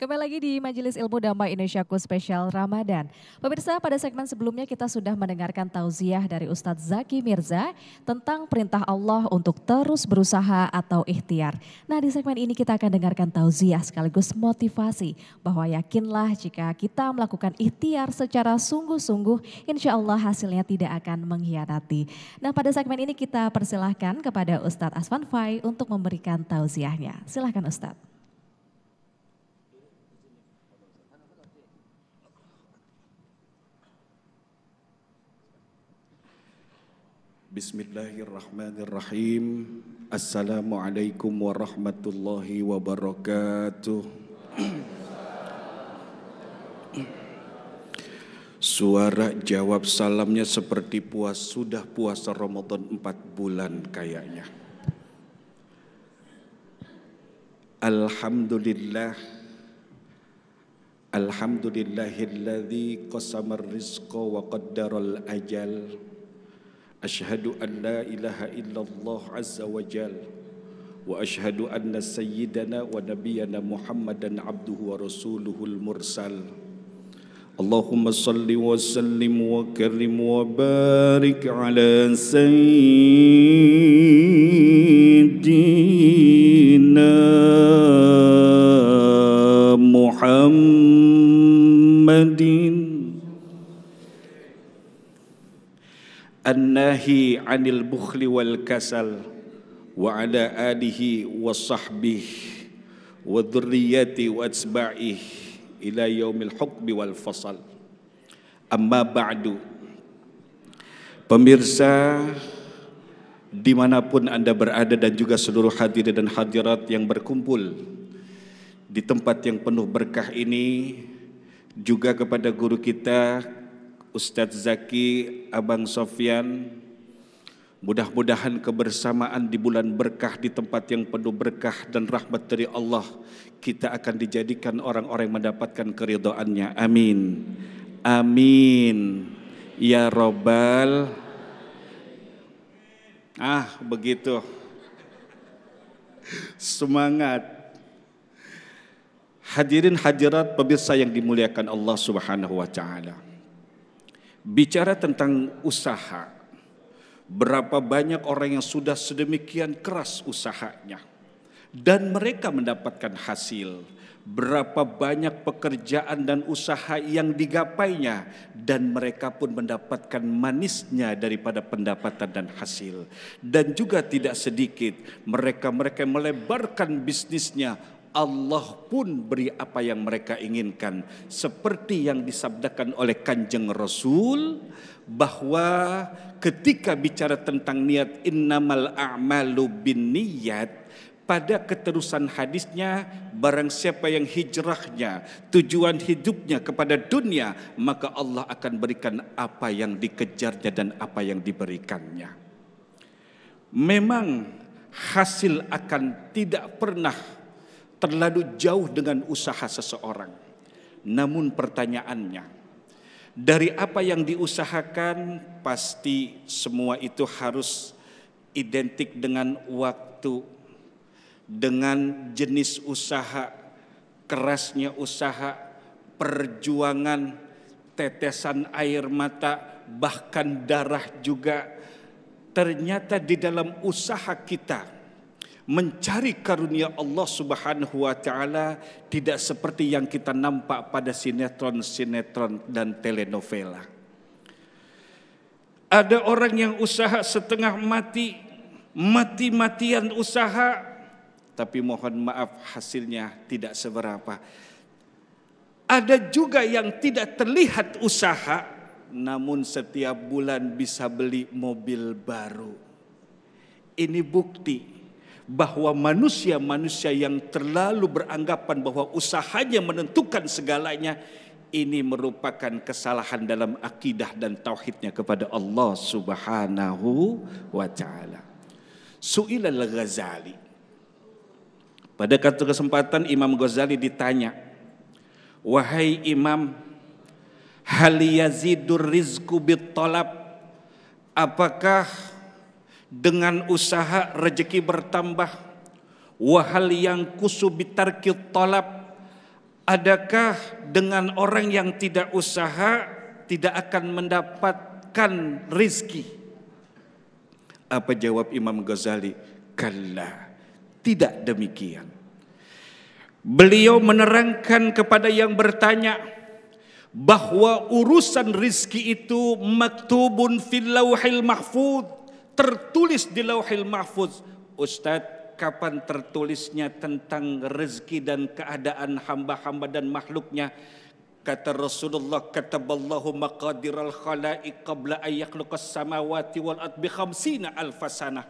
Kembali lagi di Majelis Ilmu Damai Indonesiaku Spesial Ramadan. Pemirsa, pada segmen sebelumnya kita sudah mendengarkan tausiah dari Ustadz Zaki Mirza tentang perintah Allah untuk terus berusaha atau ikhtiar. Nah, di segmen ini kita akan dengarkan tausiah sekaligus motivasi bahwa yakinlah jika kita melakukan ikhtiar secara sungguh-sungguh, insya Allah hasilnya tidak akan mengkhianati. Nah, pada segmen ini kita persilahkan kepada Ustadz Aswan Fai untuk memberikan tausiahnya. Silahkan Ustadz. Bismillahirrahmanirrahim. Assalamualaikum warahmatullahi wabarakatuh. Suara jawab salamnya seperti puas sudah puasa Ramadan 4 bulan kayaknya. Alhamdulillah Alhamdulillahilladzi qasamar rizqa wa qaddaral ajal Ashhadu an la ilaha illallah azza wa jal Wa ashhadu anna sayyidana wa nabiyana muhammadan abduhu wa rasuluhu al mursal Allahumma salli wa sallim wa karim wa barik ala sayyidina an 'anil bukhli wal kasal wa 'ala alihi wa sahbihi wa dhurriyyati wa atba'ihi ila yaumil hukmi wal fasal. Amma ba'du. Pemirsa dimanapun Anda berada dan juga seluruh hadirin dan hadirat yang berkumpul di tempat yang penuh berkah ini juga kepada guru kita Ustadz Zaki, Abang Sofyan, Mudah-mudahan kebersamaan di bulan berkah di tempat yang penuh berkah dan rahmat dari Allah kita akan dijadikan orang-orang yang mendapatkan keridoannya. Amin. Amin. Ya Robbal. Ah, begitu. Semangat. Hadirin hadirat pemirsa yang dimuliakan Allah Subhanahu wa taala. Bicara tentang usaha, berapa banyak orang yang sudah sedemikian keras usahanya dan mereka mendapatkan hasil. Berapa banyak pekerjaan dan usaha yang digapainya dan mereka pun mendapatkan manisnya daripada pendapatan dan hasil. Dan juga tidak sedikit mereka-mereka melebarkan bisnisnya Allah pun beri apa yang mereka inginkan seperti yang disabdakan oleh Kanjeng Rasul bahwa ketika bicara tentang niat innamal a'malu binniyat pada keterusan hadisnya barang siapa yang hijrahnya tujuan hidupnya kepada dunia maka Allah akan berikan apa yang dikejarnya dan apa yang diberikannya memang hasil akan tidak pernah terlalu jauh dengan usaha seseorang. Namun pertanyaannya, dari apa yang diusahakan pasti semua itu harus identik dengan waktu, dengan jenis usaha, kerasnya usaha, perjuangan, tetesan air mata, bahkan darah juga. Ternyata di dalam usaha kita, mencari karunia Allah Subhanahu wa taala tidak seperti yang kita nampak pada sinetron-sinetron dan telenovela. Ada orang yang usaha setengah mati, mati-matian usaha, tapi mohon maaf hasilnya tidak seberapa. Ada juga yang tidak terlihat usaha, namun setiap bulan bisa beli mobil baru. Ini bukti bahwa manusia-manusia yang terlalu beranggapan bahwa usahanya menentukan segalanya ini merupakan kesalahan dalam akidah dan tauhidnya kepada Allah Subhanahu wa taala. al Ghazali. Pada kata kesempatan Imam Ghazali ditanya, "Wahai Imam, hal yazidur rizqu bit Apakah dengan usaha rejeki bertambah wahal yang kusubitarkil tolap adakah dengan orang yang tidak usaha tidak akan mendapatkan rizki apa jawab Imam Ghazali kalla tidak demikian beliau menerangkan kepada yang bertanya bahwa urusan rizki itu maktubun fil lauhil mahfud tertulis di lauhil mahfuz. Ustadz, kapan tertulisnya tentang rezeki dan keadaan hamba-hamba dan makhluknya? Kata Rasulullah, kataballahu maqadir al khalaik qabla ayaklukas samawati wal adbi khamsina fasana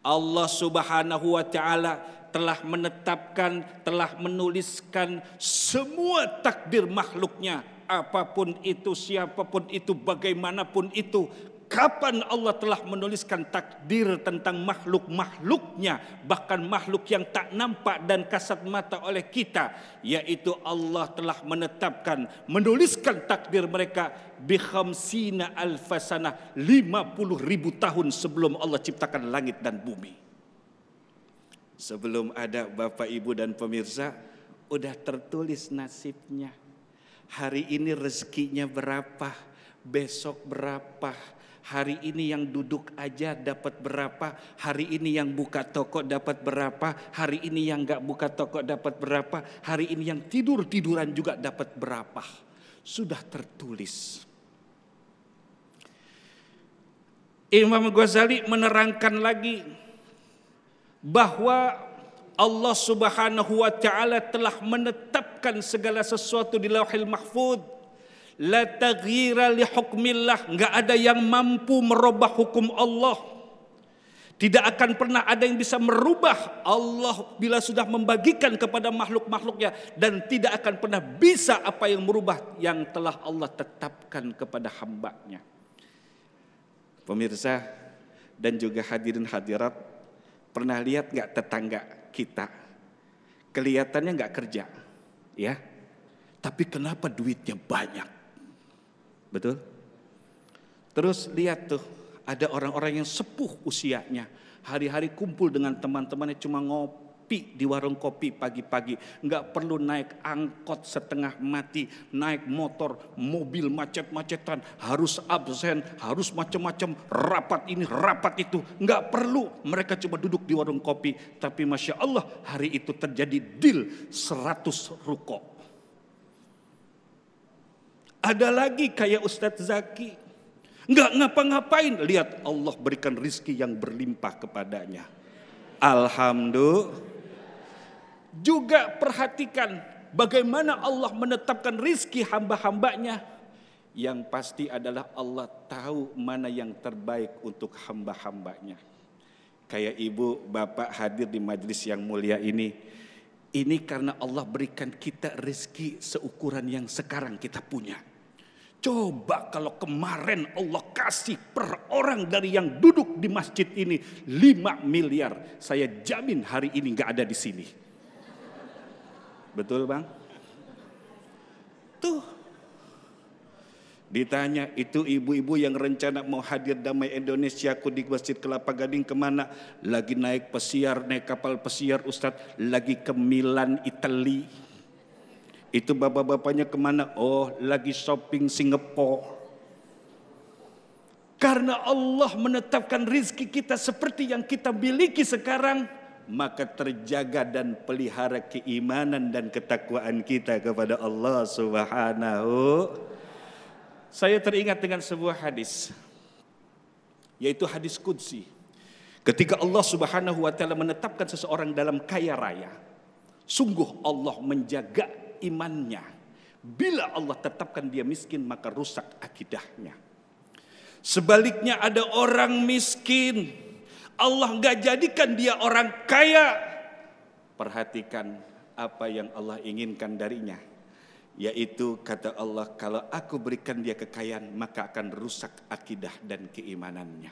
Allah subhanahu wa ta'ala telah menetapkan, telah menuliskan semua takdir makhluknya. Apapun itu, siapapun itu, bagaimanapun itu kapan Allah telah menuliskan takdir tentang makhluk-makhluknya, bahkan makhluk yang tak nampak dan kasat mata oleh kita, yaitu Allah telah menetapkan, menuliskan takdir mereka bi khamsina alfasanah 50 ribu tahun sebelum Allah ciptakan langit dan bumi. Sebelum ada Bapak Ibu dan pemirsa, udah tertulis nasibnya. Hari ini rezekinya berapa, besok berapa, hari ini yang duduk aja dapat berapa, hari ini yang buka toko dapat berapa, hari ini yang nggak buka toko dapat berapa, hari ini yang tidur-tiduran juga dapat berapa. Sudah tertulis. Imam Ghazali menerangkan lagi bahwa Allah Subhanahu wa taala telah menetapkan segala sesuatu di Lauhil Mahfud La taghira li hukmillah, enggak ada yang mampu merubah hukum Allah. Tidak akan pernah ada yang bisa merubah Allah bila sudah membagikan kepada makhluk-makhluknya dan tidak akan pernah bisa apa yang merubah yang telah Allah tetapkan kepada hambanya. Pemirsa dan juga hadirin hadirat, pernah lihat nggak tetangga kita? Kelihatannya nggak kerja, ya. Tapi kenapa duitnya banyak? Betul? Terus lihat tuh, ada orang-orang yang sepuh usianya. Hari-hari kumpul dengan teman-temannya cuma ngopi di warung kopi pagi-pagi. Nggak perlu naik angkot setengah mati, naik motor, mobil macet-macetan. Harus absen, harus macam-macam, rapat ini, rapat itu. Nggak perlu, mereka cuma duduk di warung kopi. Tapi Masya Allah hari itu terjadi deal 100 ruko. Ada lagi kayak Ustadz Zaki. Enggak ngapa-ngapain. Lihat Allah berikan rizki yang berlimpah kepadanya. Alhamdulillah. Juga perhatikan bagaimana Allah menetapkan rizki hamba-hambanya. Yang pasti adalah Allah tahu mana yang terbaik untuk hamba-hambanya. Kayak ibu, bapak hadir di majlis yang mulia ini. Ini karena Allah berikan kita rezeki seukuran yang sekarang kita punya. Coba kalau kemarin Allah kasih per orang dari yang duduk di masjid ini 5 miliar. Saya jamin hari ini nggak ada di sini. Betul bang? Tuh. Ditanya itu ibu-ibu yang rencana mau hadir damai Indonesia ku di Masjid Kelapa Gading kemana? Lagi naik pesiar, naik kapal pesiar Ustadz, lagi ke Milan, Italia. Itu bapak-bapaknya kemana? Oh lagi shopping Singapore. Karena Allah menetapkan rizki kita seperti yang kita miliki sekarang. Maka terjaga dan pelihara keimanan dan ketakwaan kita kepada Allah subhanahu. Saya teringat dengan sebuah hadis. Yaitu hadis Qudsi. Ketika Allah subhanahu wa ta'ala menetapkan seseorang dalam kaya raya. Sungguh Allah menjaga imannya. Bila Allah tetapkan dia miskin maka rusak akidahnya. Sebaliknya ada orang miskin. Allah nggak jadikan dia orang kaya. Perhatikan apa yang Allah inginkan darinya. Yaitu kata Allah kalau aku berikan dia kekayaan maka akan rusak akidah dan keimanannya.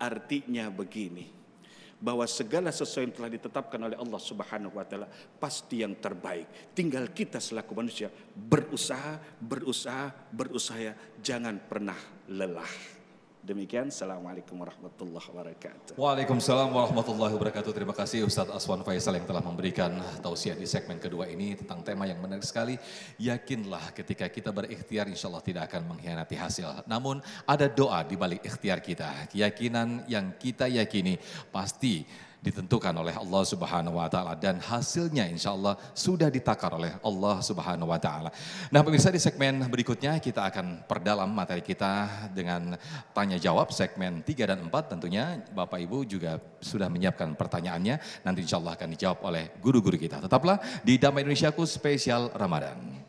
Artinya begini bahwa segala sesuatu yang telah ditetapkan oleh Allah Subhanahu wa taala pasti yang terbaik. Tinggal kita selaku manusia berusaha, berusaha, berusaha, jangan pernah lelah. Demikian, Assalamualaikum warahmatullahi wabarakatuh. Waalaikumsalam warahmatullahi wabarakatuh. Terima kasih Ustadz Aswan Faisal yang telah memberikan tausiah di segmen kedua ini tentang tema yang menarik sekali. Yakinlah ketika kita berikhtiar insya Allah tidak akan mengkhianati hasil. Namun ada doa di balik ikhtiar kita. Keyakinan yang kita yakini pasti ditentukan oleh Allah Subhanahu wa taala dan hasilnya insya Allah sudah ditakar oleh Allah Subhanahu wa taala. Nah, pemirsa di segmen berikutnya kita akan perdalam materi kita dengan tanya jawab segmen 3 dan 4 tentunya Bapak Ibu juga sudah menyiapkan pertanyaannya nanti insya Allah akan dijawab oleh guru-guru kita. Tetaplah di Damai Indonesiaku spesial Ramadan.